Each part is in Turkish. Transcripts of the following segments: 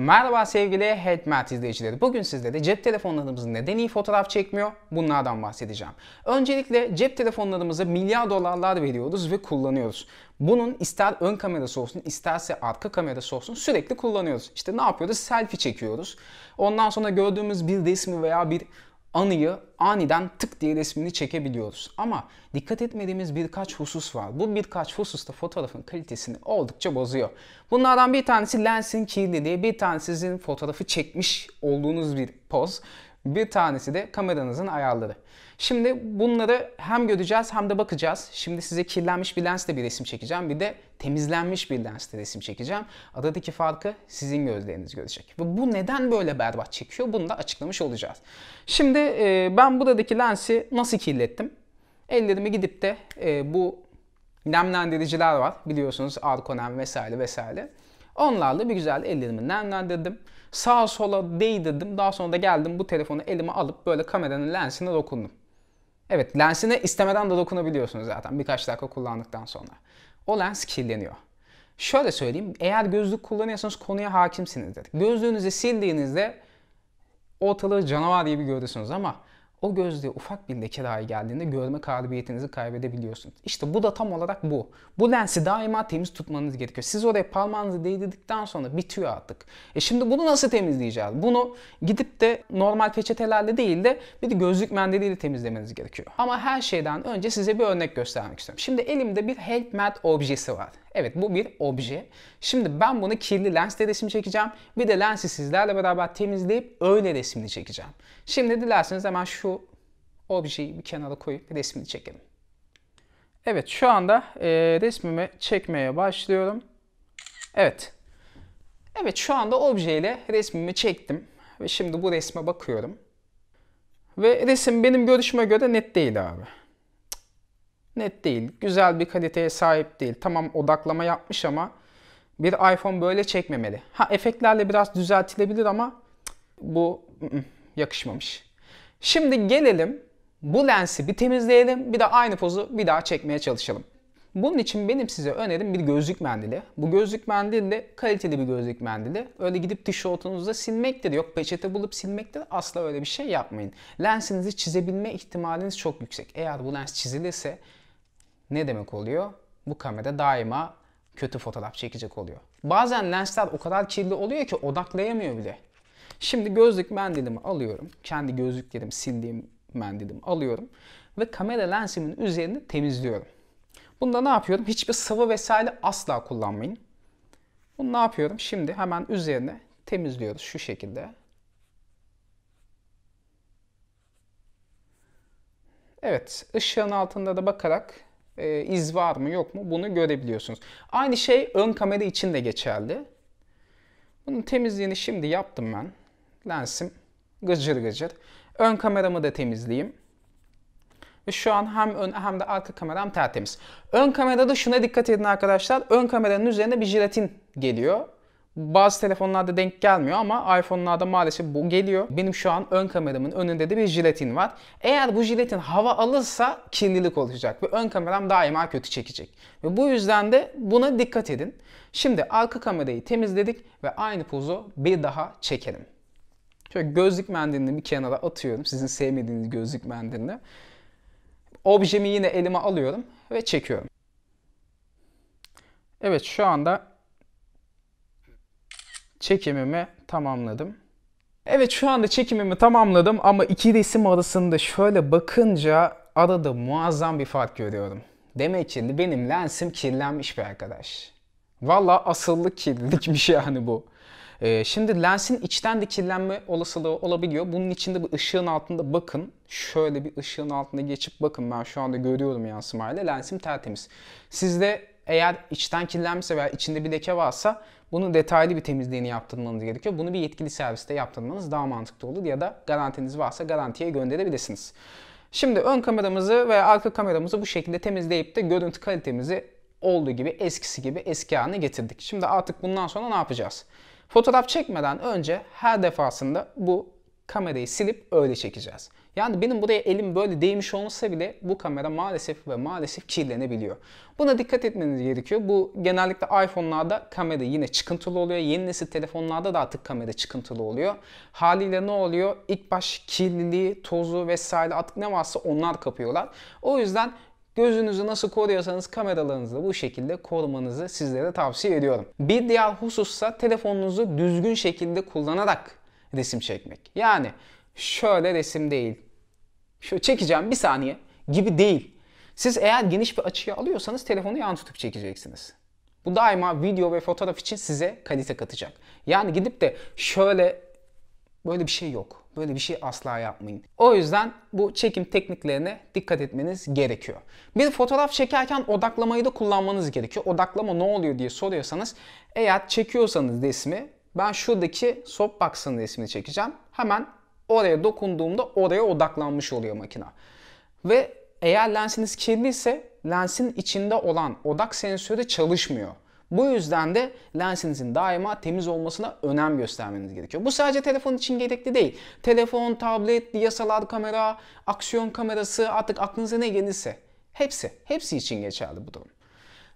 Merhaba sevgili HeadMat izleyicileri. Bugün sizlere cep telefonlarımızın neden iyi fotoğraf çekmiyor bunlardan bahsedeceğim. Öncelikle cep telefonlarımıza milyar dolarlar veriyoruz ve kullanıyoruz. Bunun ister ön kamerası olsun isterse arka kamerası olsun sürekli kullanıyoruz. İşte ne yapıyoruz? Selfie çekiyoruz. Ondan sonra gördüğümüz bir resmi veya bir anıyı aniden tık diye resmini çekebiliyoruz. Ama dikkat etmediğimiz birkaç husus var. Bu birkaç husus da fotoğrafın kalitesini oldukça bozuyor. Bunlardan bir tanesi lensin kirliliği, bir tanesi sizin fotoğrafı çekmiş olduğunuz bir poz. Bir tanesi de kameranızın ayarları. Şimdi bunları hem göreceğiz hem de bakacağız. Şimdi size kirlenmiş bir lensle bir resim çekeceğim. Bir de temizlenmiş bir lensle resim çekeceğim. Aradaki farkı sizin gözleriniz görecek. Ve bu neden böyle berbat çekiyor bunu da açıklamış olacağız. Şimdi e, ben buradaki lensi nasıl kirlettim? Ellerimi gidip de e, bu nemlendiriciler var. Biliyorsunuz Arkonem vesaire vesaire. Onlarla bir güzel ellerimi nemlendirdim. Sağa sola değdirdim. Daha sonra da geldim bu telefonu elime alıp böyle kameranın lensine dokundum. Evet lensine istemeden de dokunabiliyorsunuz zaten birkaç dakika kullandıktan sonra. O lens kirleniyor. Şöyle söyleyeyim eğer gözlük kullanıyorsanız konuya hakimsinizdir. Gözlüğünüzü sildiğinizde ortalığı canavar gibi görürsünüz ama o gözlüğe ufak bir leke dahi geldiğinde görme kabiliyetinizi kaybedebiliyorsunuz. İşte bu da tam olarak bu. Bu lensi daima temiz tutmanız gerekiyor. Siz oraya parmağınızı değdirdikten sonra bitiyor artık. E şimdi bunu nasıl temizleyeceğiz? Bunu gidip de normal peçetelerle değil de bir de gözlük mendiliyle temizlemeniz gerekiyor. Ama her şeyden önce size bir örnek göstermek istiyorum. Şimdi elimde bir Help Mat objesi var. Evet bu bir obje. Şimdi ben bunu kirli lensle resim çekeceğim. Bir de lensi sizlerle beraber temizleyip öyle resmini çekeceğim. Şimdi dilerseniz hemen şu objeyi bir kenara koyup resmini çekelim. Evet şu anda e, resmimi çekmeye başlıyorum. Evet. Evet şu anda objeyle resmimi çektim. Ve şimdi bu resme bakıyorum. Ve resim benim görüşüme göre net değil abi net değil. Güzel bir kaliteye sahip değil. Tamam odaklama yapmış ama bir iPhone böyle çekmemeli. Ha efektlerle biraz düzeltilebilir ama bu ı-ı, yakışmamış. Şimdi gelelim bu lensi bir temizleyelim bir de aynı pozu bir daha çekmeye çalışalım. Bunun için benim size önerim bir gözlük mendili. Bu gözlük mendili de kaliteli bir gözlük mendili. Öyle gidip tişörtünüzde silmektir. Yok peçete bulup silmektir. Asla öyle bir şey yapmayın. Lensinizi çizebilme ihtimaliniz çok yüksek. Eğer bu lens çizilirse ne demek oluyor? Bu kamera daima kötü fotoğraf çekecek oluyor. Bazen lensler o kadar kirli oluyor ki odaklayamıyor bile. Şimdi gözlük mendilimi alıyorum. Kendi gözlüklerim sildiğim mendilimi alıyorum. Ve kamera lensimin üzerini temizliyorum. Bunda ne yapıyorum? Hiçbir sıvı vesaire asla kullanmayın. Bunu ne yapıyorum? Şimdi hemen üzerine temizliyoruz şu şekilde. Evet, ışığın altında da bakarak e, iz var mı yok mu bunu görebiliyorsunuz. Aynı şey ön kamera için de geçerli. Bunun temizliğini şimdi yaptım ben. Lensim gıcır gıcır. Ön kameramı da temizleyeyim. Ve şu an hem ön hem de arka kameram tertemiz. Ön kamerada şuna dikkat edin arkadaşlar. Ön kameranın üzerine bir jelatin geliyor. Bazı telefonlarda denk gelmiyor ama iPhone'larda maalesef bu geliyor. Benim şu an ön kameramın önünde de bir jiletin var. Eğer bu jiletin hava alırsa kirlilik olacak ve ön kameram daima kötü çekecek. Ve bu yüzden de buna dikkat edin. Şimdi arka kamerayı temizledik ve aynı pozu bir daha çekelim. Şöyle gözlük mendilini bir kenara atıyorum. Sizin sevmediğiniz gözlük mendilini. Objemi yine elime alıyorum ve çekiyorum. Evet şu anda çekimimi tamamladım. Evet şu anda çekimimi tamamladım ama iki resim arasında şöyle bakınca arada muazzam bir fark görüyorum. Demek ki benim lensim kirlenmiş bir arkadaş. Valla asıllı kirlilikmiş yani bu. Ee, şimdi lensin içten de kirlenme olasılığı olabiliyor. Bunun için de bir ışığın altında bakın. Şöyle bir ışığın altında geçip bakın. Ben şu anda görüyorum yansımayla. Lensim tertemiz. Sizde eğer içten kirlenmişse veya içinde bir leke varsa bunu detaylı bir temizliğini yaptırmanız gerekiyor. Bunu bir yetkili serviste yaptırmanız daha mantıklı olur ya da garantiniz varsa garantiye gönderebilirsiniz. Şimdi ön kameramızı veya arka kameramızı bu şekilde temizleyip de görüntü kalitemizi olduğu gibi eskisi gibi eski haline getirdik. Şimdi artık bundan sonra ne yapacağız? Fotoğraf çekmeden önce her defasında bu kamerayı silip öyle çekeceğiz. Yani benim buraya elim böyle değmiş olsa bile bu kamera maalesef ve maalesef kirlenebiliyor. Buna dikkat etmeniz gerekiyor. Bu genellikle iPhone'larda kamera yine çıkıntılı oluyor. Yeni nesil telefonlarda da artık kamera çıkıntılı oluyor. Haliyle ne oluyor? İlk baş kirliliği, tozu vesaire artık ne varsa onlar kapıyorlar. O yüzden Gözünüzü nasıl koruyorsanız kameralarınızı da bu şekilde korumanızı sizlere tavsiye ediyorum. Bir diğer husussa telefonunuzu düzgün şekilde kullanarak resim çekmek. Yani şöyle resim değil. Şöyle çekeceğim bir saniye gibi değil. Siz eğer geniş bir açıya alıyorsanız telefonu yan tutup çekeceksiniz. Bu daima video ve fotoğraf için size kalite katacak. Yani gidip de şöyle böyle bir şey yok. Böyle bir şey asla yapmayın. O yüzden bu çekim tekniklerine dikkat etmeniz gerekiyor. Bir fotoğraf çekerken odaklamayı da kullanmanız gerekiyor. Odaklama ne oluyor diye soruyorsanız eğer çekiyorsanız resmi ben şuradaki softbox'ın resmini çekeceğim. Hemen Oraya dokunduğumda oraya odaklanmış oluyor makina. Ve eğer lensiniz kirliyse lensin içinde olan odak sensörü çalışmıyor. Bu yüzden de lensinizin daima temiz olmasına önem göstermeniz gerekiyor. Bu sadece telefon için gerekli değil. Telefon, tablet, DSLR kamera, aksiyon kamerası artık aklınıza ne gelirse. Hepsi, hepsi için geçerli bu durum.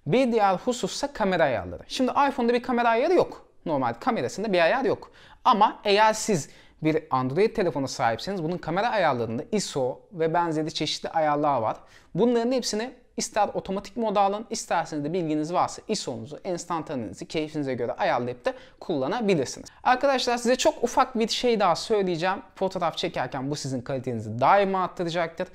Bir diğer husussa kamera ayarları. Şimdi iPhone'da bir kamera ayarı yok. Normal kamerasında bir ayar yok. Ama eğer siz bir Android telefonu sahipseniz bunun kamera ayarlarında ISO ve benzeri çeşitli ayarlar var. Bunların hepsini ister otomatik moda alın isterseniz de bilginiz varsa ISO'nuzu, enstantanenizi keyfinize göre ayarlayıp da kullanabilirsiniz. Arkadaşlar size çok ufak bir şey daha söyleyeceğim. Fotoğraf çekerken bu sizin kalitenizi daima arttıracaktır.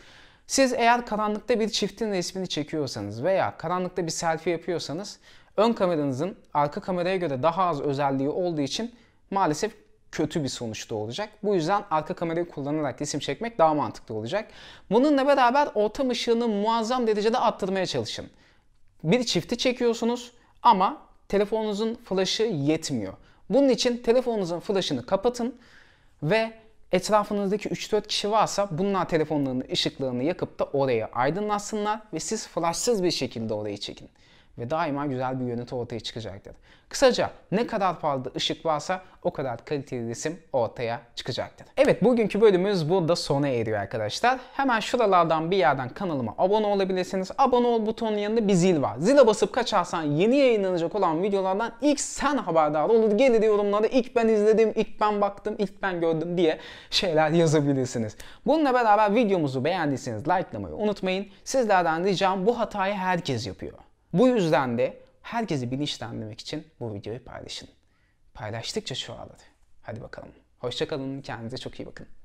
Siz eğer karanlıkta bir çiftin resmini çekiyorsanız veya karanlıkta bir selfie yapıyorsanız ön kameranızın arka kameraya göre daha az özelliği olduğu için maalesef kötü bir sonuçta olacak. Bu yüzden arka kamerayı kullanarak resim çekmek daha mantıklı olacak. Bununla beraber ortam ışığını muazzam derecede arttırmaya çalışın. Bir çifti çekiyorsunuz ama telefonunuzun flaşı yetmiyor. Bunun için telefonunuzun flaşını kapatın ve etrafınızdaki 3-4 kişi varsa bunlar telefonlarının ışıklarını yakıp da orayı aydınlatsınlar ve siz flaşsız bir şekilde orayı çekin ve daima güzel bir görüntü ortaya çıkacak dedi. Kısaca ne kadar fazla ışık varsa o kadar kaliteli resim ortaya çıkacak dedi. Evet bugünkü bölümümüz burada sona eriyor arkadaşlar. Hemen şuralardan bir yerden kanalıma abone olabilirsiniz. Abone ol butonun yanında bir zil var. Zile basıp kaçarsan yeni yayınlanacak olan videolardan ilk sen haberdar olur. Gelir yorumlarda ilk ben izledim, ilk ben baktım, ilk ben gördüm diye şeyler yazabilirsiniz. Bununla beraber videomuzu beğendiyseniz likelamayı unutmayın. Sizlerden ricam bu hatayı herkes yapıyor. Bu yüzden de herkesi bilinçlendirmek için bu videoyu paylaşın. Paylaştıkça çoğalır. Hadi bakalım. Hoşçakalın. Kendinize çok iyi bakın.